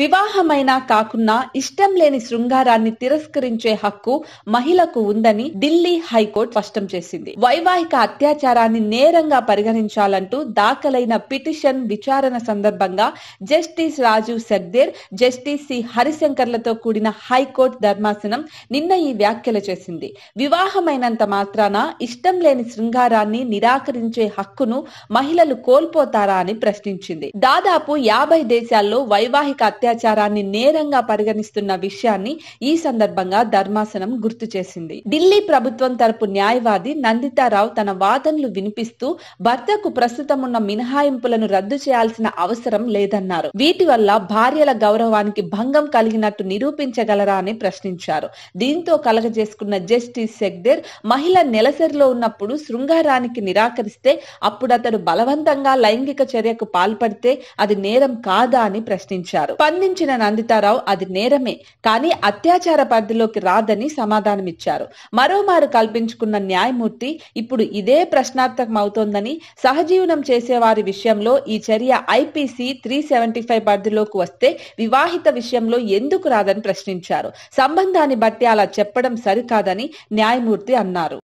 వివాహమైనా కాకున్నా ఇష్టం లేని శృంగారాన్ని తిరస్కరించే హక్కు మహిళకు ఉందని ఢిల్లీ హైకోర్టు స్పష్టం చేసింది వైవాహిక అత్యాచారాన్ని నేరంగా పరిగణించాలంటూ దాఖలైన పిటిషన్ విచారణ సందర్భంగా జస్టిస్ రాజీవ్ సర్దేర్ జస్టిస్ సి హరిశంకర్లతో కూడిన హైకోర్టు ధర్మాసనం నిన్న ఈ వ్యాఖ్యలు చేసింది వివాహమైనంత మాత్రాన ఇష్టం లేని శృంగారాన్ని నిరాకరించే హక్కును మహిళలు కోల్పోతారా అని ప్రశ్నించింది దాదాపు యాభై దేశాల్లో వైవాహిక అత్యా అత్యాచారాన్ని నేరంగా పరిగణిస్తున్న విషయాన్ని ఈ సందర్భంగా ధర్మాసనం గుర్తు చేసింది ఢిల్లీ ప్రభుత్వం తరపు న్యాయవాది నందితారావు తన వాదనలు వినిపిస్తూ భర్తకు ప్రస్తుతం ఉన్న మినహాయింపులను రద్దు చేయాల్సిన అవసరం లేదన్నారు వీటి వల్ల భార్యల గౌరవానికి భంగం కలిగినట్టు నిరూపించగలరా అని ప్రశ్నించారు దీంతో కలగజేసుకున్న జస్టిస్ సెగ్దేర్ మహిళ నెలసరిలో ఉన్నప్పుడు శృంగారానికి నిరాకరిస్తే అప్పుడు అతడు బలవంతంగా లైంగిక చర్యకు పాల్పడితే అది నేరం కాదా అని ప్రశ్నించారు స్పందించిన నందితారావు అది నేరమే కానీ అత్యాచార పరిధిలోకి రాదని సమాధానమిచ్చారు మరోమారు కల్పించుకున్న న్యాయమూర్తి ఇప్పుడు ఇదే ప్రశ్నార్థకమవుతోందని సహజీవనం చేసేవారి విషయంలో ఈ చర్య ఐపీసీ త్రీ సెవెంటీ ఫైవ్ పరిధిలోకి వస్తే వివాహిత విషయంలో ఎందుకు రాదని ప్రశ్నించారు సంబంధాన్ని బట్టి అలా చెప్పడం సరికాదని న్యాయమూర్తి అన్నారు